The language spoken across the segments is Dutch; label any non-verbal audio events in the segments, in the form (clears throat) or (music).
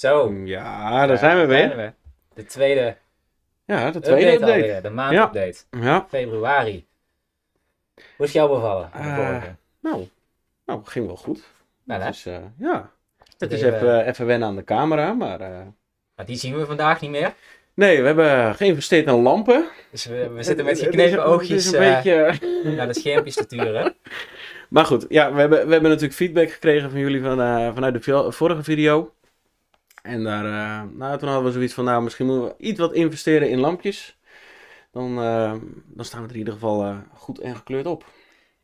Zo. Ja, daar zijn we weer. De tweede. Ja, de tweede update. de maandupdate. Ja. Februari. Hoe is jouw bevallen? Eh, nou, nou, ging wel goed. Nou, is, eh, ja. Het is even, eh, even wennen aan de camera, maar... die zien we vandaag niet meer. Nee, we hebben geïnvesteerd in lampen. Dus we, zitten met geknepen oogjes een beetje... naar de schermpjes te turen. (laughs) Maar goed, ja, we, hebben, we hebben natuurlijk feedback gekregen van jullie van, vanuit de vorige video. En daar, uh, nou, toen hadden we zoiets van, nou, misschien moeten we iets wat investeren in lampjes. Dan, eh, dan staan we er in ieder geval eh, goed en gekleurd op.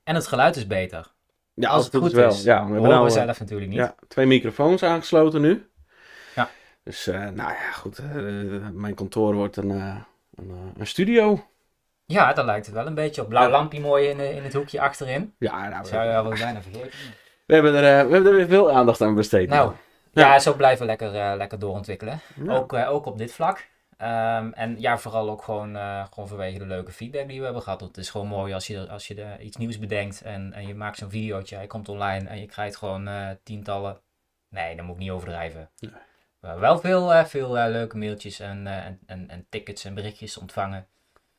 En het geluid is beter. Ja, als, het, goed is. Wel. Ja, we horen nou, we zelf natuurlijk niet. Ja, twee microfoons aangesloten nu. Ja. Dus, nou ja, goed. mijn kantoor wordt een, een, een, studio. Ja, dat lijkt het wel een beetje op. Blauw lampje mooi in, in het hoekje achterin. Ja, nou... Dat zou je wel bijna vergeten. We hebben, er, we hebben er weer veel aandacht aan besteed. Nou, ja, zo blijven we lekker, eh, lekker doorontwikkelen. Ook, eh, ook op dit vlak. Ehm, en ja, vooral ook gewoon, eh, gewoon vanwege de leuke feedback die we hebben gehad. Want het is gewoon mooi als je, als je iets nieuws bedenkt en, en je maakt zo'n videootje, hij komt online en je krijgt gewoon tientallen. Nee, dan moet ik niet overdrijven. We hebben wel veel, veel leuke mailtjes en, en, en, en, tickets en berichtjes ontvangen.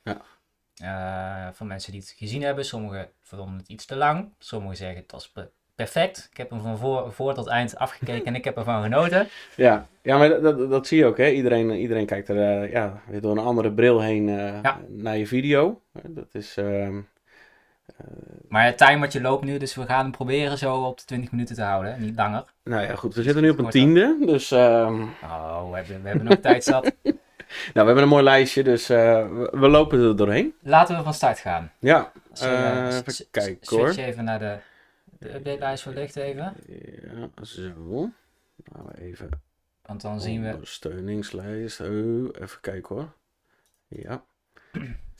Ja. van mensen die het gezien hebben. Sommigen vonden het iets te lang. Sommigen zeggen het was perfect. Ik heb hem van voor, voor tot eind afgekeken en ik heb ervan genoten. (laughs) Ja, ja maar dat, dat zie je ook. Hè? Iedereen, iedereen kijkt er eh, ja, weer door een andere bril heen eh, naar je video. Dat is... Uh, maar het timertje loopt nu, dus we gaan hem proberen zo op de 20 minuten te houden, niet langer. Nou ja, goed. We dus zitten nu op een tiende, dus... Ehm, oh, we hebben, we hebben nog tijd zat. (laughs) Nou, we hebben een mooi lijstje, dus we, we, lopen er doorheen. Laten we van start gaan. Ja, even kijken hoor. Switch even naar de de updatelijst verlicht even. Ja, zo. we even. Want dan zien we. steuningslijst oh, even kijken hoor. Ja.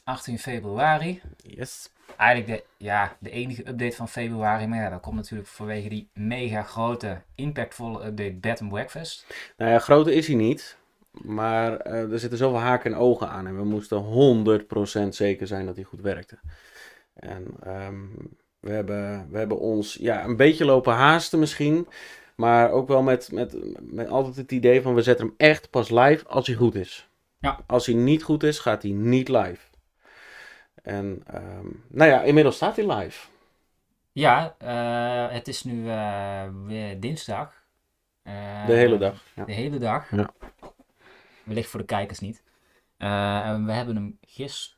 18 (clears throat) februari. Yes. Eigenlijk de, ja, de enige update van februari. Maar ja, dat komt natuurlijk vanwege die mega grote, impactvolle update Bed and Breakfast. Nou ja, grote is hij niet. Maar eh, er zitten zoveel haken en ogen aan. En we moesten 100% zeker zijn dat hij goed werkte. En um, we hebben, we hebben ons ja, een beetje lopen haasten misschien. Maar ook wel met, met, met altijd het idee van we zetten hem echt pas live als hij goed is. Ja. Als hij niet goed is, gaat hij niet live. En ehm, nou ja, inmiddels staat hij live. Ja, eh, het is nu uh, dinsdag. de eh, hele dag. Ja. De hele dag. Ja. Wellicht voor de kijkers niet. we hebben hem gisteren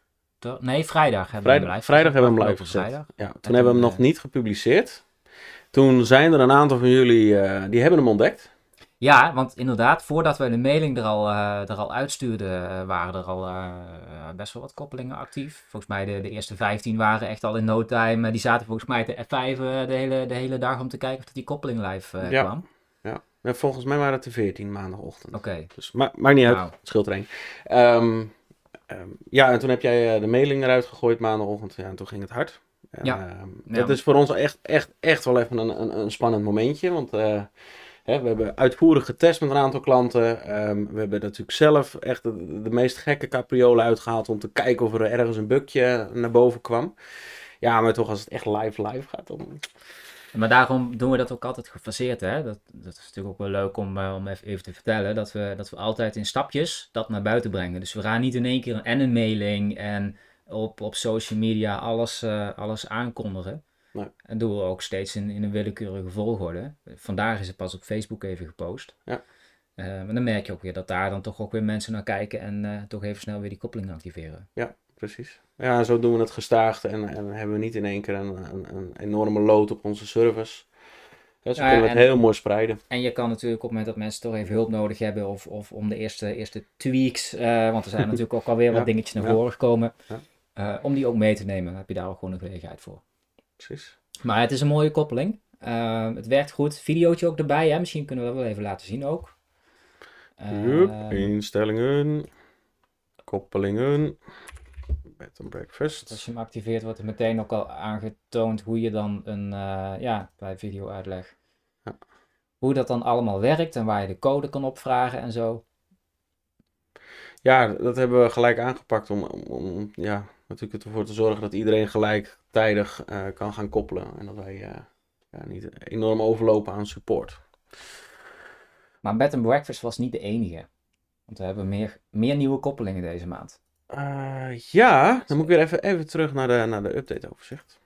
Nee, vrijdag hebben we hem live Vrijdag hebben we hem live gezet. Ja, toen, hebben we hem nog eh, niet gepubliceerd. Toen zijn er een aantal van jullie, eh, die hebben hem ontdekt. Ja, want inderdaad, voordat we de mailing er al, eh, er al uitstuurden, waren er al best wel wat koppelingen actief. Volgens mij de, de eerste 15 waren echt al in no time. die zaten volgens mij te F5 de, hele, de hele dag om te kijken of die koppeling live kwam. Ja. ja. volgens mij waren het de 14 maandagochtend. Oké. Okay. Dus ma maakt niet uit, nou. het scheelt er één. Ehm, Ehm, ja, en toen heb jij eh, de mailing eruit gegooid maandagochtend. Ja, en toen ging het hard. En, ja. Ehm, dat is voor ons echt, echt, echt wel even een, een, spannend momentje. Want eh, hè, we hebben uitvoerig getest met een aantal klanten. Ehm, we hebben natuurlijk zelf echt de, de meest gekke capriolen uitgehaald om te kijken of er ergens een bukje naar boven kwam. Ja, maar toch als het echt live live gaat, dan maar daarom doen we dat ook altijd gefaseerd. Hè? Dat, dat is natuurlijk ook wel leuk om, eh, om even, even, te vertellen. Dat we, dat we altijd in stapjes dat naar buiten brengen. Dus we gaan niet in één keer een, en een mailing en op, op social media alles, uh, alles aankondigen. Nee. En doen we ook steeds in, in een willekeurige volgorde. Vandaag is het pas op Facebook even gepost. Ja. Uh, maar dan merk je ook weer dat daar dan toch ook weer mensen naar kijken en toch even snel weer die koppeling activeren. Ja, precies ja, zo doen we het gestaagd en, en hebben we niet in één keer een, een, enorme lood op onze service. Ja, ze ja, kunnen het heel mooi spreiden. En je kan natuurlijk op het moment dat mensen toch even hulp nodig hebben of, of om de eerste, eerste tweaks, eh, want er zijn (laughs) natuurlijk ook alweer wat dingetjes naar voren gekomen, eh, om die ook mee te nemen, heb je daar ook gewoon een gelegenheid voor. Precies. Maar het is een mooie koppeling. Eh, het werkt goed. Videootje ook erbij, hè? misschien kunnen we dat wel even laten zien ook. instellingen, koppelingen breakfast. Als je hem activeert wordt er meteen ook al aangetoond hoe je dan een, eh, ja, bij video uitleg. Hoe dat dan allemaal werkt en waar je de code kan opvragen en zo. Ja, dat hebben we gelijk aangepakt om, om, om ja, natuurlijk ervoor te zorgen dat iedereen gelijktijdig uh, kan gaan koppelen. En dat wij eh, ja, niet enorm overlopen aan support. Maar Bed and Breakfast was niet de enige. Want we hebben meer, meer nieuwe koppelingen deze maand. Eh, ja, dan moet ik weer even, even terug naar de, naar de update overzicht.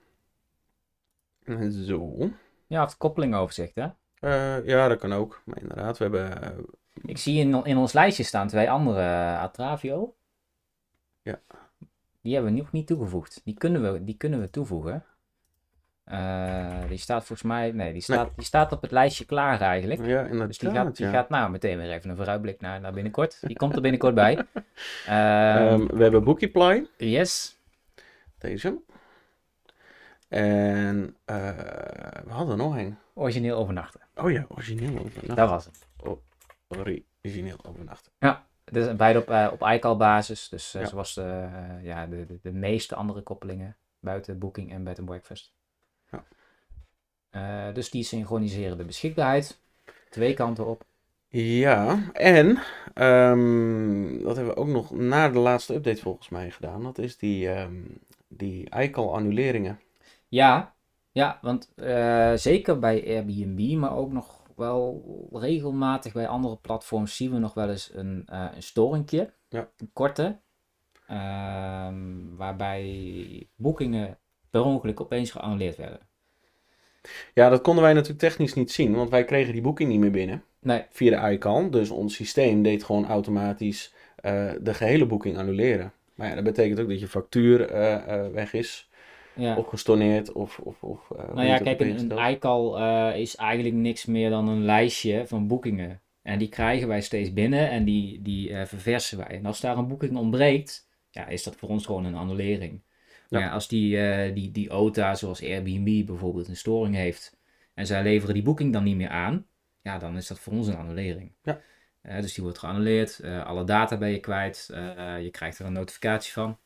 Zo. Ja, het overzicht, hè? Eh, ja, dat kan ook. Maar inderdaad, we hebben... Eh, ik zie in, in ons lijstje staan twee andere. Atravio. Ja. Die hebben we nog niet toegevoegd. Die kunnen we, die kunnen we toevoegen. Eh, die staat volgens mij. Nee, die staat, Die staat op het lijstje klaar eigenlijk. Ja, Dus die gaat, die gaat nou meteen weer even een vooruitblik naar, naar binnenkort. Die komt er binnenkort bij. (laughs) Ehm, ehm, we hebben Bookieply. Yes. Deze. En eh, we hadden nog een. Origineel overnachten. Oh ja, origineel overnachten. Dat was het. Oh, origineel overnachten. Ja. Dus beide op, uh, op ICAL-basis. Dus ja. zoals de, ja, de, de, de meeste andere koppelingen buiten Booking en Bed and Breakfast. Eh, dus die synchroniseren de beschikbaarheid. Twee kanten op. Ja, en um, ehm, dat hebben we ook nog na de laatste update volgens mij gedaan. Dat is die, um, die iCal-annuleringen. Ja, ja, want eh, zeker bij Airbnb, maar ook nog wel regelmatig bij andere platforms zien we nog wel eens een, uh, een storingje. Ja. korte. Ehm, waarbij boekingen per ongeluk opeens geannuleerd werden. Ja, dat konden wij natuurlijk technisch niet zien, want wij kregen die boeking niet meer binnen. Nee. Via de ICANN. Dus ons systeem deed gewoon automatisch eh, de gehele boeking annuleren. Maar ja, dat betekent ook dat je factuur eh, eh, weg is. Ja. Of gestorneerd, of... of, of nou ja, kijk, een, een ICAL is eigenlijk niks meer dan een lijstje van boekingen. En die krijgen wij steeds binnen en die, die verversen wij. En als daar een boeking ontbreekt, ja, is dat voor ons gewoon een annulering als die, uh, die, die OTA, zoals Airbnb bijvoorbeeld, een storing heeft en zij leveren die boeking dan niet meer aan, ja, dan is dat voor ons een annulering. Ja. Eh, dus die wordt geannuleerd, eh, alle data ben je kwijt, je krijgt er een notificatie van.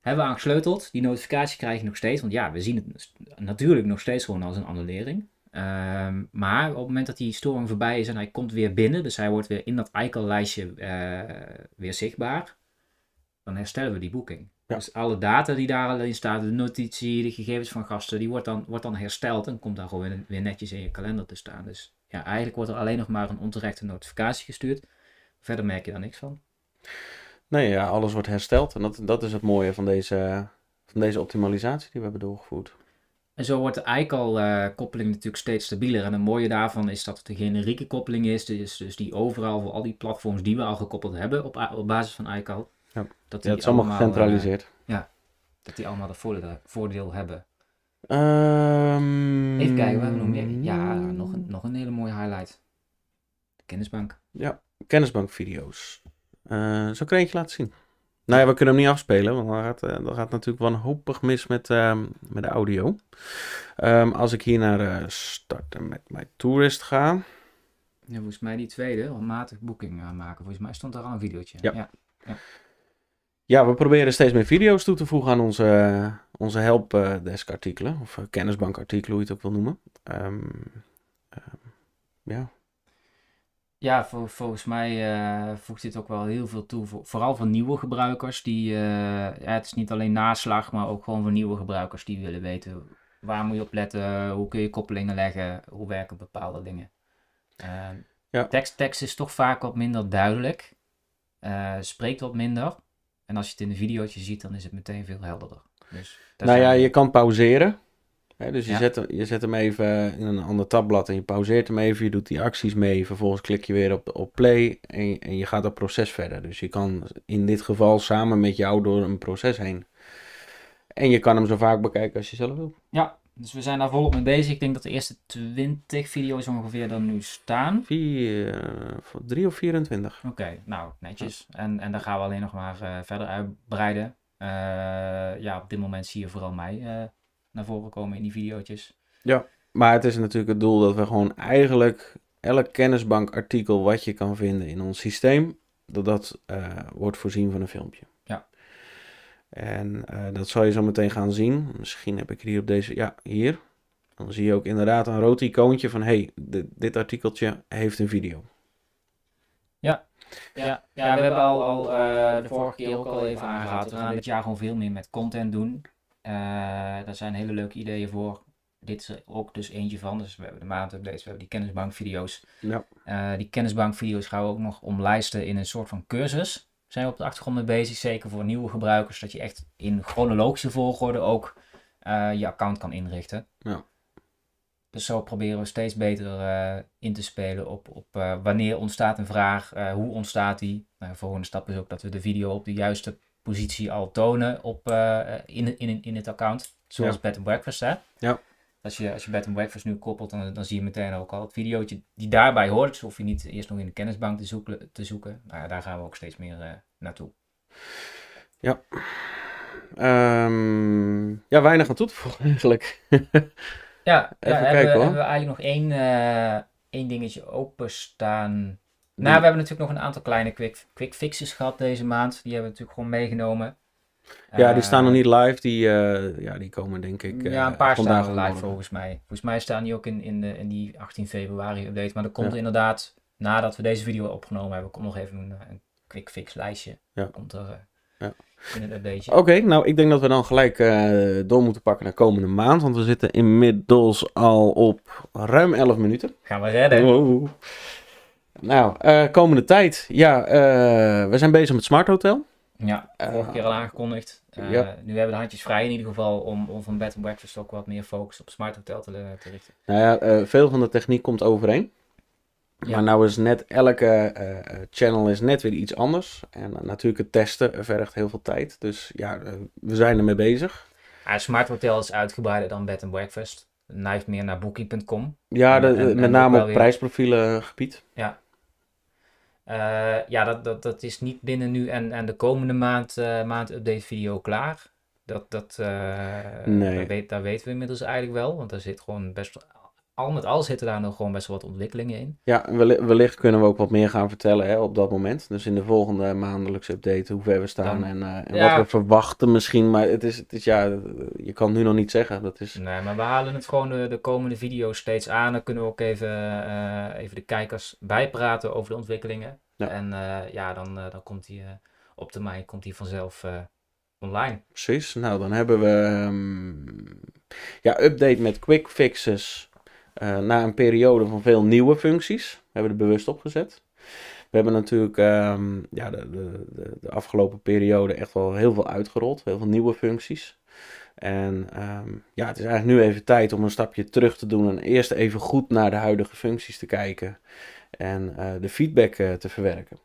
Hebben we aangesleuteld, die notificatie krijg je nog steeds, want ja, we zien het natuurlijk nog steeds gewoon als een annulering. Ehm, maar op het moment dat die storing voorbij is en hij komt weer binnen, dus hij wordt weer in dat ICAL-lijstje lijstje weer zichtbaar, dan herstellen we die boeking. Dus alle data die daar in staat, de notitie, de gegevens van gasten, die wordt dan, wordt dan hersteld en komt dan gewoon weer, netjes in je kalender te staan. Dus ja, eigenlijk wordt er alleen nog maar een onterechte notificatie gestuurd. Verder merk je daar niks van. Nee, ja, alles wordt hersteld. En dat, dat is het mooie van deze, van deze optimalisatie die we hebben doorgevoerd. En zo wordt de iCal koppeling natuurlijk steeds stabieler. En het mooie daarvan is dat het een generieke koppeling is. Dus, dus die overal voor al die platforms die we al gekoppeld hebben op, basis van iCal. Ja. Dat die het is allemaal, eh, gecentraliseerd. ja, dat die allemaal de voordeel, hebben. Ehm, Even kijken, we hebben nog meer. Ja, nog een, nog een hele mooie highlight. De kennisbank. Ja, kennisbankvideo's. Uh, eh, zo ik je eentje laten zien? Nou ja, we kunnen hem niet afspelen, want dan gaat, eh, dan gaat natuurlijk wanhopig mis met, ehm, met de audio. Ehm, als ik hier naar starten met mijn tourist ga. Ja, volgens mij die tweede, matig boeking aanmaken. Volgens mij stond daar al een videootje. ja. ja. Ja, we proberen steeds meer video's toe te voegen aan onze, onze helpdesk-artikelen. Of eh, kennisbankartikelen, hoe je het ook wil noemen. Ehm, ehm, ja. Ja, volgens mij uh, voegt dit ook wel heel veel toe. vooral voor nieuwe gebruikers. Die, eh, ja, het is niet alleen naslag, maar ook gewoon voor nieuwe gebruikers die willen weten waar moet je op letten, hoe kun je koppelingen leggen, hoe werken bepaalde dingen. Uh, ja. tekst, tekst is toch vaak wat minder duidelijk, spreekt wat minder. En als je het in een videootje ziet, dan is het meteen veel helderder. Dus nou ja, je kan pauzeren. Hè, dus je, zet, je zet hem even in een ander tabblad en je pauzeert hem even. Je doet die acties mee. Vervolgens klik je weer op, op play en, en je gaat dat proces verder. Dus je kan in dit geval samen met jou door een proces heen. En je kan hem zo vaak bekijken als je zelf wil. Ja, dus we zijn daar volop mee bezig. Ik denk dat de eerste 20 video's ongeveer dan nu staan. Drie 3 of 24. Oké, nou netjes. En, en dan gaan we alleen nog maar eh, verder uitbreiden. Eh, ja, op dit moment zie je vooral mij eh, naar voren komen in die video's. Ja, maar het is natuurlijk het doel dat we gewoon eigenlijk elk kennisbankartikel wat je kan vinden in ons systeem, dat dat wordt voorzien van een filmpje. En eh, dat zal je zo meteen gaan zien. Misschien heb ik hier op deze, ja, hier. Dan zie je ook inderdaad een rood icoontje van, hey, dit, dit artikeltje heeft een video. Ja, ja, ja we hebben al, al eh, de vorige keer ook al even aangehaald. We gaan dit jaar gewoon veel meer met content doen. Uh, daar zijn hele leuke ideeën voor. Dit is er ook dus eentje van. Dus we hebben de maandupdates, we hebben die kennisbankvideo's. Ja. die kennisbankvideo's gaan we ook nog omlijsten in een soort van cursus zijn we op de achtergrond mee bezig. Zeker voor nieuwe gebruikers. Dat je echt in chronologische volgorde ook eh, je account kan inrichten. Ja. Dus zo proberen we steeds beter eh, in te spelen op, op eh, wanneer ontstaat een vraag, hoe ontstaat die. Nou, de volgende stap is ook dat we de video op de juiste positie al tonen op, in, in, in het account. Zoals bed and breakfast, hè? Ja. Als je, als je bed and breakfast nu koppelt, dan, dan zie je meteen ook al het videootje die daarbij hoort. of hoef je niet eerst nog in de kennisbank te zoeken. Te zoeken. Nou ja, daar gaan we ook steeds meer eh, naartoe. Ja. Ehm, ja, weinig aan toe te voegen eigenlijk. (laughs) ja, Even kijken, hebben, hoor. hebben we eigenlijk nog één, uh, één dingetje openstaan. Nou, we hebben natuurlijk nog een aantal kleine quick, quick fixes gehad deze maand. Die hebben we natuurlijk gewoon meegenomen. Ja, die staan nog eh, niet live. Die, eh, ja, die komen denk ik Ja, een eh, paar staan live volgens mij. Volgens mij staan die ook in, in, die 18 februari update. Maar dat komt inderdaad, nadat we deze video opgenomen hebben, komt nog even een, een quick fix lijstje. Ja. Komt er ja. in het update. Oké, nou ik denk dat we dan gelijk door moeten pakken naar komende maand. Want we zitten inmiddels al op ruim 11 minuten. Gaan we redden. Nou, komende tijd. Ja, we zijn bezig met Smart Hotel. Ja, eh, vorige keer al aangekondigd. Eh, nu hebben we de handjes vrij in ieder geval om, van bed and breakfast ook wat meer focus op smart hotel te, eh, richten. Nou ja, veel van de techniek komt overeen. Maar nou is net elke channel is net weer iets anders. En natuurlijk het testen vergt heel veel tijd. Dus ja, we zijn ermee bezig. smart hotel is uitgebreider dan bed and breakfast. Neigt meer naar bookie.com. Ja, met name op prijsprofielen gebied. Ja, eh, ja, dat, dat, dat is niet binnen nu en, en de komende maand, uh, maand update video klaar. Dat, dat, eh, nee. dat, weet, dat weten we inmiddels eigenlijk wel, want daar zit gewoon best al met al zitten daar nog gewoon best wel wat ontwikkelingen in. Ja, wellicht kunnen we ook wat meer gaan vertellen hè, op dat moment. Dus in de volgende maandelijkse update hoe ver we staan en, eh, en wat we verwachten misschien. Maar het is, het is ja, je kan nu nog niet zeggen. Dat is... Nee, maar we halen het gewoon de, komende video's steeds aan. Dan kunnen we ook even, eh, even de kijkers bijpraten over de ontwikkelingen. En eh, ja, dan, dan komt die op de mei komt die vanzelf online. Precies. Nou, dan hebben we ehm, ja, update met quick fixes eh, na een periode van veel nieuwe functies. hebben We er bewust opgezet. We hebben natuurlijk ehm, ja, de, de, de, afgelopen periode echt wel heel veel uitgerold. Heel veel nieuwe functies. En ehm, ja, het is eigenlijk nu even tijd om een stapje terug te doen. En eerst even goed naar de huidige functies te kijken. En eh, de feedback eh, te verwerken.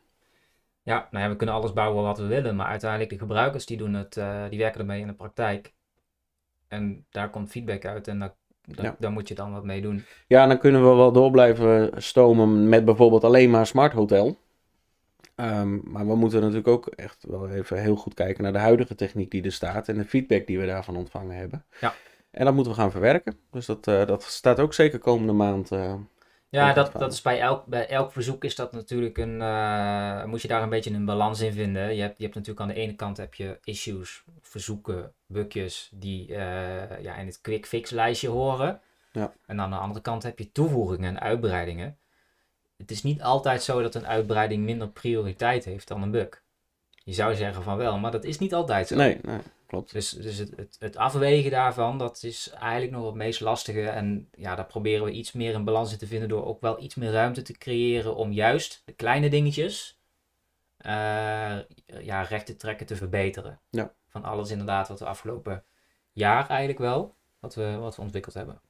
Ja, nou ja, we kunnen alles bouwen wat we willen. Maar uiteindelijk de gebruikers die doen het, die werken ermee in de praktijk. En daar komt feedback uit. En daar ja. Daar moet je dan wat mee doen. Ja, dan kunnen we wel door blijven stomen met bijvoorbeeld alleen maar Smart Hotel. Ehm, maar we moeten natuurlijk ook echt wel even heel goed kijken naar de huidige techniek die er staat en de feedback die we daarvan ontvangen hebben. Ja. En dat moeten we gaan verwerken. Dus dat, eh, dat staat ook zeker komende maand eh, ja, dat, dat is bij elk, bij elk verzoek is dat natuurlijk een. Eh, moet je daar een beetje een balans in vinden. Je hebt, je hebt natuurlijk aan de ene kant heb je issues, verzoeken, bukjes die eh, ja, in het quick fix lijstje horen. Ja. En aan de andere kant heb je toevoegingen en uitbreidingen. Het is niet altijd zo dat een uitbreiding minder prioriteit heeft dan een bug. Je zou zeggen van wel, maar dat is niet altijd zo. Nee, nee. Klopt. Dus, dus het, het, afwegen daarvan, dat is eigenlijk nog het meest lastige. En ja, daar proberen we iets meer een balans in te vinden door ook wel iets meer ruimte te creëren om juist de kleine dingetjes eh, ja, recht te trekken, te verbeteren. Ja. Van alles inderdaad wat we afgelopen jaar eigenlijk wel, wat we, wat we ontwikkeld hebben.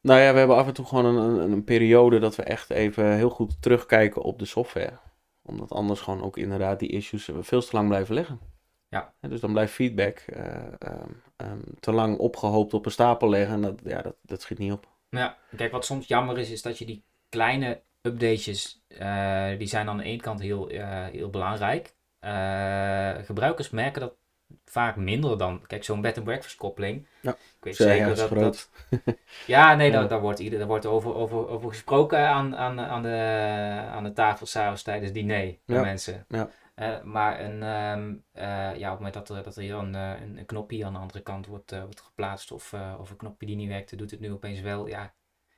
Nou ja, we hebben af en toe gewoon een, een, een periode dat we echt even heel goed terugkijken op de software. Omdat anders gewoon ook inderdaad die issues veel te lang blijven liggen. Ja, dus dan blijft feedback eh, ehm, ehm, te lang opgehoopt op een stapel liggen en dat, ja, dat, dat schiet niet op. Ja, kijk, wat soms jammer is, is dat je die kleine updates, eh, die zijn aan de ene kant heel, eh, heel belangrijk. gebruikers merken dat vaak minder dan, kijk, zo'n bed and breakfast koppeling. Ja, ik weet zeker dat, dat, (laughs) Ja, nee, Daar, wordt, iedereen. daar wordt over, over, over gesproken aan, aan, aan, de, aan de tafel s'avonds tijdens diner met ja. mensen. Ja maar een, ehm, eh, ja, op het moment dat er, dat er hier een, eh, een, knopje aan de andere kant wordt, eh, wordt geplaatst of, of een knopje die niet werkte, doet het nu opeens wel. Ja,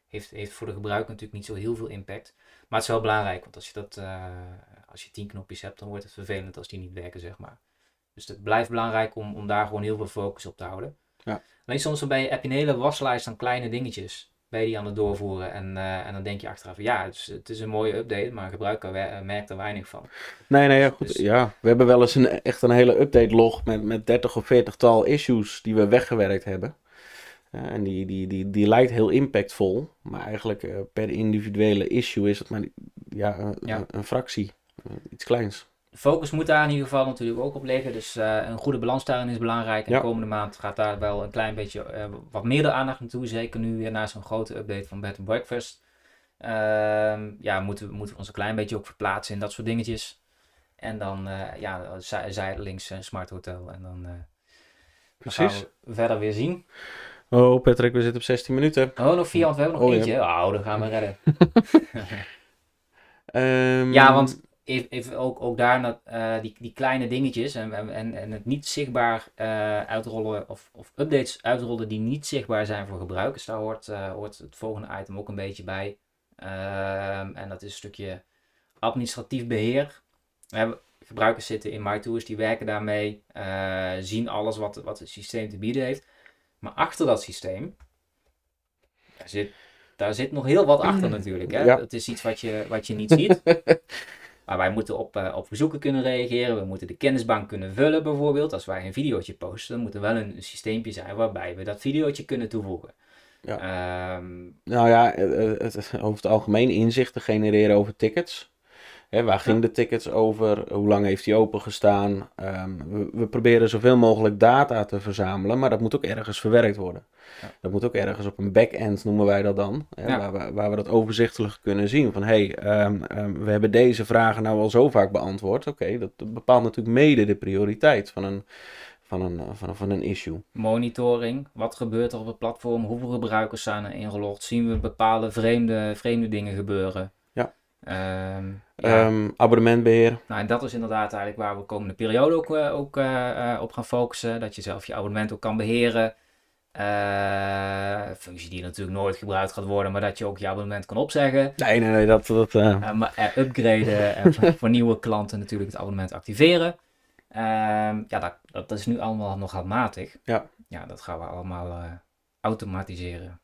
heeft, heeft voor de gebruiker natuurlijk niet zo heel veel impact. Maar het is wel belangrijk, want als je, dat, als je tien knopjes hebt, dan wordt het vervelend als die niet werken, zeg maar. Dus het blijft belangrijk om, om daar gewoon heel veel focus op te houden. Ja. Alleen soms ben je, heb je een hele waslijst dan kleine dingetjes ben die aan het doorvoeren. En, eh, en dan denk je achteraf, ja, het is, het is een mooie update, maar een gebruiker eh, merkt er weinig van. Nee, nee, ja, dus- goed. Dus- ja, we hebben wel eens een, echt een hele update log met, met 30 of 40 tal issues die we weggewerkt hebben. Eh, en die, die, die, die lijkt heel impactvol, maar eigenlijk per individuele issue is het maar ja, ja. een fractie, iets kleins focus moet daar in ieder geval natuurlijk ook op liggen. Dus eh, een goede balans daarin is belangrijk. En de komende maand gaat daar wel een klein beetje eh, wat meer de aandacht naartoe. Zeker nu na zo'n grote update van Bed and Breakfast. Ehm, ja, moeten, moeten we ons een klein beetje ook verplaatsen in dat soort dingetjes. En dan, eh, ja, zij, zijdelings een smart hotel. En dan Precies. gaan we verder weer zien. Oh, Patrick, we zitten op 16 minuten. Oh, nog vier, want we hebben nog oh, eentje. Ja. Oh, dan gaan we redden. (laughs) (laughs) Ehm, ja, want even, ook, ook daar uh, die, die kleine dingetjes en, en, en het niet zichtbaar eh, uitrollen of, of updates uitrollen die niet zichtbaar zijn voor gebruikers. Daar hoort, eh, hoort het volgende item ook een beetje bij. Ehm, en dat is een stukje administratief beheer. We hebben gebruikers zitten in MyTours, die werken daarmee, zien alles wat, wat het systeem te bieden heeft. Maar achter dat systeem daar zit, daar zit nog heel wat achter mm. natuurlijk. Hè? Dat is iets wat je, wat je niet ziet. (laughs) Maar wij moeten op, eh, op verzoeken kunnen reageren. We moeten de kennisbank kunnen vullen bijvoorbeeld. Als wij een videootje posten, dan moet er wel een systeempje zijn waarbij we dat videootje kunnen toevoegen. Ja. Ehm, nou ja, eh, eh, het, het, over het algemeen inzichten genereren over tickets waar gingen de tickets over? Hoe lang heeft die opengestaan? Um, we, we, proberen zoveel mogelijk data te verzamelen, maar dat moet ook ergens verwerkt worden. Dat moet ook ergens op een back-end, noemen wij dat dan. Hè, waar, we, waar we dat overzichtelijk kunnen zien. Van hé, hey, ehm, ehm, we hebben deze vragen nou al zo vaak beantwoord. Oké, dat bepaalt natuurlijk mede de prioriteit van een, van een, van, van een issue. Monitoring, wat gebeurt er op het platform? Hoeveel gebruikers zijn er ingelogd? Zien we bepaalde vreemde, vreemde dingen gebeuren? Ehm, ehm, abonnement beheren. Nou, en dat is inderdaad eigenlijk waar we de komende periode ook, eh, eh, eh, op gaan focussen. Dat je zelf je abonnement ook kan beheren. Uh, functie die natuurlijk nooit gebruikt gaat worden, maar dat je ook je abonnement kan opzeggen. Nee, nee, nee, dat... dat maar upgraden (laughs) en voor, nieuwe klanten natuurlijk het abonnement activeren. Ehm, ja, dat, dat, is nu allemaal nog handmatig. Ja. Ja, dat gaan we allemaal automatiseren.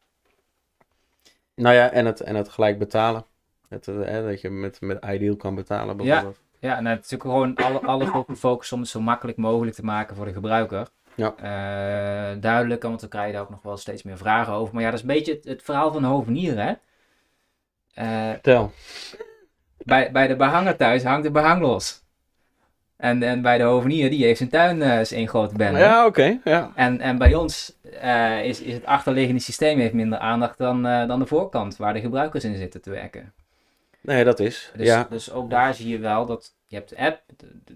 Nou ja, en het, en het gelijk betalen. Eh, dat je met, met Ideal kan betalen bijvoorbeeld. Ja, ja en natuurlijk gewoon alle, alles (coughs) op focus om het zo makkelijk mogelijk te maken voor de gebruiker. Ja. Uh, duidelijk, want dan krijg je daar ook nog wel steeds meer vragen over. Maar ja, dat is een beetje het, verhaal van Hovenier, hè? Eh, Tel. Bij, bij de behanger thuis hangt de behang los. En, en bij de hovenier, die heeft zijn tuin uh, is één grote bellen. Ja, oké. ja. en, en bij ons is, is het achterliggende systeem heeft minder aandacht dan, dan de voorkant, waar de gebruikers in zitten te werken. Nee, dat is. Dus, ja. dus ook daar zie je wel dat je hebt de app,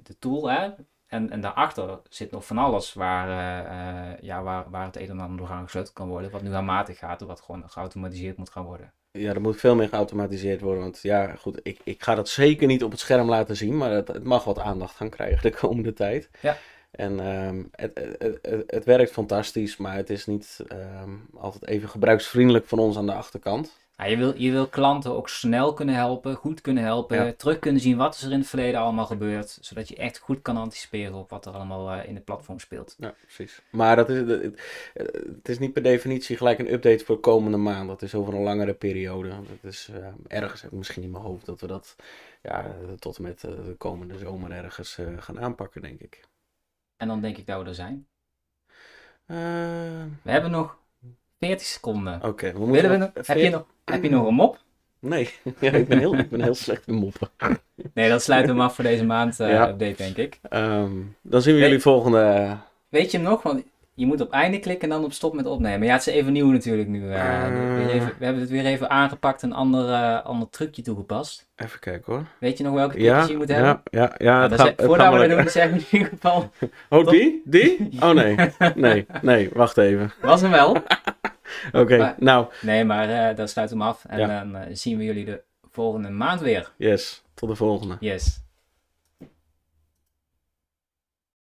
de, tool, hè, en, en daarachter zit nog van alles waar, eh, eh, ja, waar, waar het een en ander door gesloten kan worden. Wat nu matig gaat en wat gewoon geautomatiseerd moet gaan worden. Ja, er moet veel meer geautomatiseerd worden. Want ja, goed, ik, ik ga dat zeker niet op het scherm laten zien. Maar het, het mag wat aandacht gaan krijgen de komende tijd. Ja. En ehm, het, het, het, het, werkt fantastisch, maar het is niet ehm, altijd even gebruiksvriendelijk van ons aan de achterkant. Ja, je, wil, je wil klanten ook snel kunnen helpen, goed kunnen helpen, terug kunnen zien wat is er in het verleden allemaal gebeurd, zodat je echt goed kan anticiperen op wat er allemaal eh, in het platform speelt. Ja, precies. Maar dat is, eh, het is niet per definitie gelijk een update voor de komende maand, dat is over een langere periode. Dat is uh, ergens, misschien in mijn hoofd, dat we dat ja, tot met de komende zomer ergens gaan aanpakken, denk ik. En dan denk ik dat we er zijn. We hebben nog 40 seconden. Oké, okay, we Willen we nog... Heb, je nog... heb je nog een mop? Nee, (laughs) ja, ik, ben heel, ik ben heel slecht in moppen. (laughs) Nee, dan sluiten we hem af voor deze maand eh, update, denk ik. Um, dan zien we jullie volgende. Weet je hem nog? Want je moet op einde klikken en dan op stop met opnemen. Ja, het is even nieuw natuurlijk nu. Eh, ah. we hebben het weer even aangepakt en een ander, eh, ander trucje toegepast. Even kijken hoor. Weet je nog welke trucjes je moet hebben? Ja, ja, ja. Nou, dat gaat, het voordat we dat doen, zeggen in ieder geval... (laughs) Oh, die? Die? Oh nee. Nee, nee, wacht even. (laughs) Was hem wel. (laughs) Oké, nou. Nee, maar eh, dat sluit hem af. En dan zien we jullie de volgende maand weer. Yes, tot de volgende. Yes.